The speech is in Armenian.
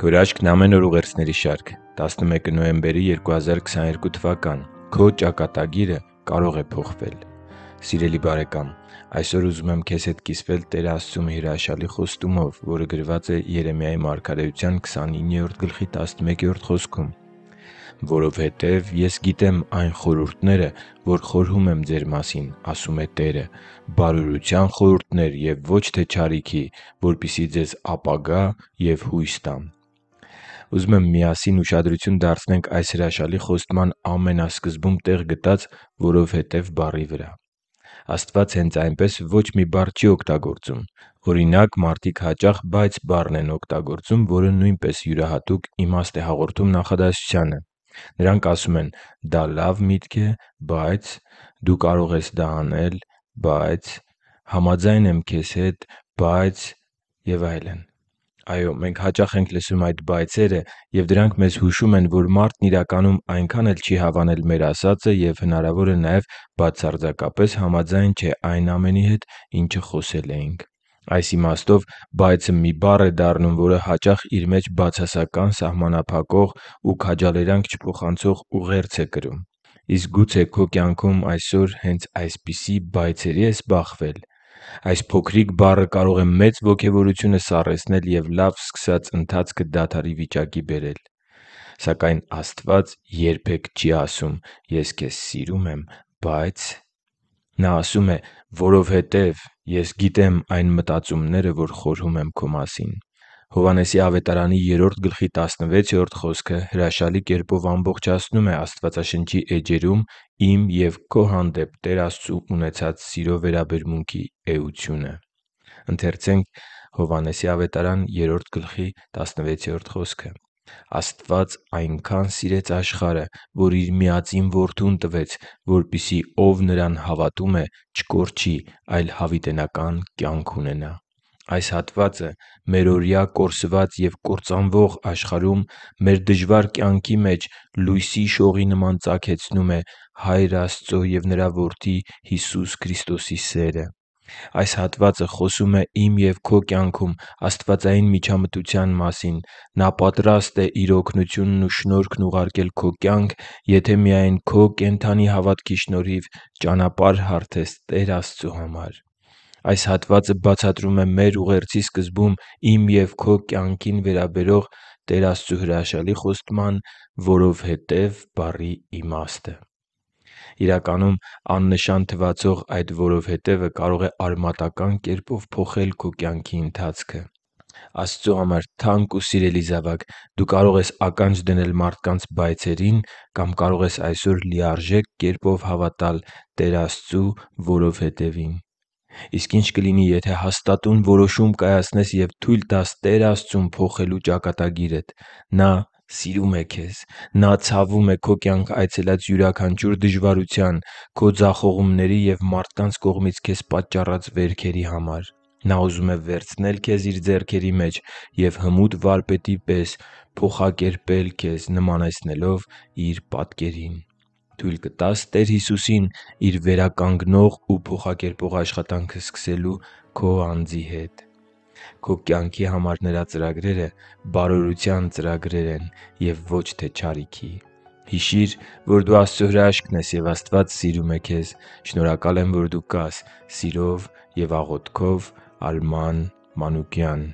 Քո«Հրաշքն՝ ամեն օր» ուղերձների շարք, 11 նոյեմբերի 2022 թվական։ Քո ճակատագիրը կարող է փոխվել։ Սիրելի՛ բարեկամ, այսօր ուզում եմ քեզ հետ կիսվել Տեր Աստծու մի հրաշալի խոստումով, որը գրված է Երեմիայի մարգարեության 29․11 խոսքում. «Որովհետև Ես գիտեմ այն խորհուրդները, որ խորհում եմ ձեր մասին,- ասում է Տերը, բարօրության խորհուրդներ և ոչ թե չարիքի, որպեսզի ձեզ ապագա և հույս տամ» ուզում եմ միասին ուշադրություն դարձնենք այս հրաշալի խոստման ամենասկզբում տեղ գտած «որովհետև» բառի վրա։ Աստված հենց այնպես ոչ մի բառ չի օգտագործում։ Օրինակ, մարդիկ հաճախ «բայց» բառն են օգտագործում, որը նույնպես յուրահատուկ իմաստ է հաղորդում նախադասությանը։ Նրանք ասում են. «Դա լավ միտք է, բայց», «Դու կարող ես դա անել, բայց», «Համաձայն եմ քեզ հետ, բայց…» և այլն։ Այո, մենք հաճախ ենք լսում այդ «բայց»-երը, և դրանք մեզ հուշում են, որ մարդն իրականում այնքան էլ չի հավանել մեր ասածը և, հնարավոր է, նաև բացարձակապես համաձայն չէ այն ամենի հետ, ինչը խոսել էինք։ Այս իմաստով «բայց»-ը մի բառ է դառնում, որը հաճախ իր մեջ բացասական, սահմանափակող ու քաջալերանք չփոխանցող ուղերձ է կրում։ Իսկ գուցե քո կյանքում այսօր հենց այսպիսի «բայց»-երի՞ ես բախվել։ Այս փոքրիկ բառը կարող է մեծ ոգևորությունը սառեցնել և լավ սկսած ընթացքը դադարի վիճակի բերել։ Սակայն Աստված երբե՛ք չի ասում՝ «Ես քեզ սիրում եմ, բայց…»։ Նա ասում է՝ «Որովհետև Ես գիտեմ այն մտածումները, որ խորհում եմ քո մասին»։ Հովհաննեսի ավետարանի 3.16 խոսքը հրաշալի կերպով ամբողջացնում է Աստվածաշնչի էջերում իմ և քո հանդեպ Տեր Աստծու ունեցած սիրո վերաբերմունքի էությունը։ «Աստված այնքան սիրեց աշխարհը, որ Իր միածին Որդուն տվեց, որպեսզի ով Նրան հավատում է, չկորչի, այլ հավիտենական կյանք ունենա» Այս հատվածը մերօրյա կորսված և կործանվող աշխարհում մեր դժվար կյանքի մեջ լույսի շողի նման ծագեցնում է Հայր Աստծո և Նրա Որդի Հիսուս Քրիստոսի սերը։ Այս հատվածը խոսում է իմ և քո կյանքում աստվածային միջամտության մասին։ Նա պատրաստ է Իր օգնությունն ու շնորհքն ուղարկել քո կյանք, եթե միայն քո կենդանի հավատքի շնորհիվ ճանապարհ հարթես Տեր Աստծու համար։ Այս հատվածը բացատրում է մեր ուղերձի սկզբում իմ և քո կյանքին վերաբերող Տեր Աստծո հրաշալի խոստման «որովհետև» բառի իմաստը։ Իրականում, աննշան թվացող այդ «որովհետևը» կարող է արմատական կերպով փոխել քո կյանքի ընթացքը։ Աստծո համար թանկ ու սիրելի՛ զավակ, դու կարող ես ականջ դնել մարդկանց «բայցերին» կամ կարող ես այսօր լիարժեք կերպով հավատալ Տեր Աստծու «որովհետև»-ին։ Իսկ ինչ կլինի, եթե հաստատուն որոշում կայացնես և թույլ տաս Տեր Աստծուն փոխելու ճակատագիրդ։ Նա սիրում է քեզ։ Նա ցավում է քո կյանք այցելած յուրաքանչյուր դժվարության, քո ձախողումների և մարդկանց կողմից քեզ պատճառած վերքերի համար։ Նա ուզում է վերցնել քեզ իր ձեռքերի մեջ և հմուտ վարպետի պես փոխակերպել քեզ՝ նմանեցնելով Իր պատկերին թույլ կտա՞ս Տեր Հիսուսին Իր վերականգնող ու փոխակերպող աշխատանքը սկսելու քո անձի հետ։ Քո կյանքի համար Նրա ծրագրերը բարօրության ծրագրեր են և ոչ թե չարիքի։ Հիշի՛ր, որ դու Աստծո հրաշքն ես, և Աստված սիրում է քեզ։ Շնորհակալ եմ, որ դու կա՛ս։ Սիրով և աղոթքով Արման Մանուկյան